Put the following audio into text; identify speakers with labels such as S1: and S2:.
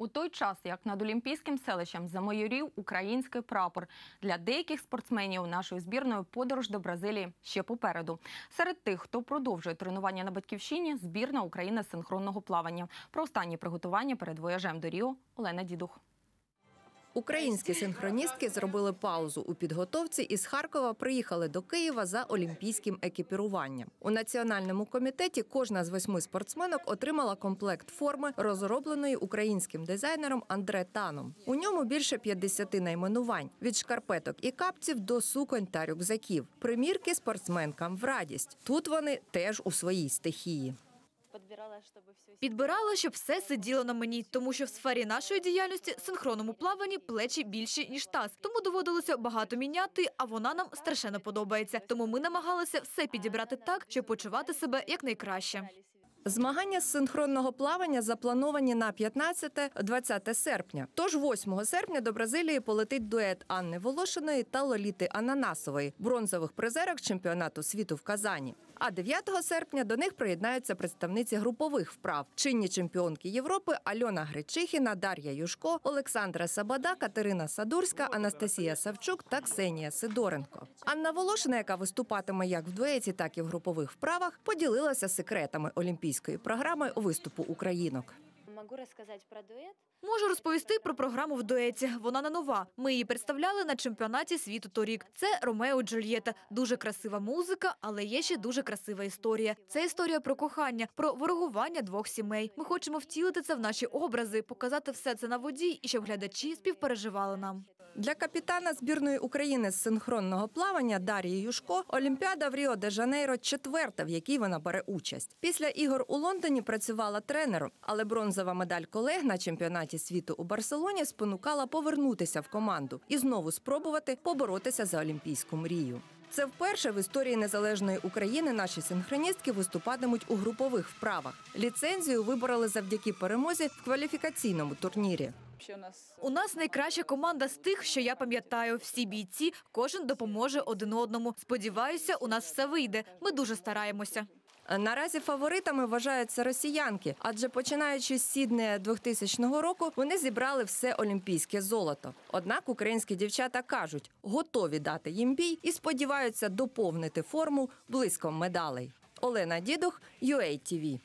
S1: У той час, як над Олімпійським селищем замайорів український прапор для деяких спортсменів нашої збірної подорож до Бразилії ще попереду. Серед тих, хто продовжує тренування на батьківщині, збірна України синхронного плавання. Про останні приготування перед вояжем до Ріо Олена Дідух.
S2: Українські синхроністки зробили паузу у підготовці і з Харкова приїхали до Києва за олімпійським екіпіруванням. У національному комітеті кожна з восьми спортсменок отримала комплект форми, розробленої українським дизайнером Андре Таном. У ньому більше 50 найменувань від шкарпеток і капців до суконь та рюкзаків. Примірки спортсменкам в радість. Тут вони теж у своїй стихії.
S3: Підбирала, щоб все сиділо на мені, тому що в сфері нашої діяльності синхронному плаванні плечі більші ніж таз. Тому доводилося багато міняти, а вона нам страшенно подобається. Тому ми намагалися все підібрати так, щоб почувати себе якнайкраще. Змагання з синхронного
S2: плавання заплановані на 15-20 серпня. Тож 8 серпня до Бразилії полетить дует Анни Волошиної та Лоліти Ананасової, бронзових призерок чемпіонату світу в Казані. А 9 серпня до них приєднаються представниці групових вправ, чинні чемпіонки Європи Альона Гречихіна, Дар'я Юшко, Олександра Сабада, Катерина Садурська, Анастасія Савчук та Ксенія Сидоренко. Анна Волошина, яка виступатиме як в дуеті, так і в групових вправах, поділилася секретами Олімпійського латвійської програми виступу українок.
S3: Могу розказати про дует. Можу розповісти про програму в дуеті. Вона не нова. Ми її представляли на чемпіонаті світу торік. Це Ромео Джульєта. Дуже красива музика, але є ще дуже красива історія. Це історія про кохання, про ворогування двох сімей. Ми хочемо втілити це в наші образи, показати все це на воді і щоб глядачі співпереживали
S2: нам. Для капітана збірної України з синхронного плавання Дар'ї Юшко Олімпіада в Ріо де Жанейро четверта, в якій вона бере участь. Після ігор у Лондоні працювала тренером, але бронзова медаль колег на чемпіонаті світу у Барселоні спонукала повернутися в команду і знову спробувати поборотися за олімпійську мрію. Це вперше в історії незалежної України наші синхроністки виступатимуть у групових вправах. Ліцензію
S3: вибороли завдяки
S2: перемозі в кваліфікаційному турнірі.
S3: у нас найкраща команда з тих, що я пам'ятаю. Всі бійці, кожен допоможе один одному. Сподіваюся, у нас все вийде. Ми дуже стараємося. Е, наразі фаворитами вважаються росіянки,
S2: адже починаючи з сіднея 2000 року вони зібрали все олімпійське золото. Однак українські дівчата кажуть, готові дати їм бій і сподіваються доповнити форму близьком медалей. Олена Дідух, UATV.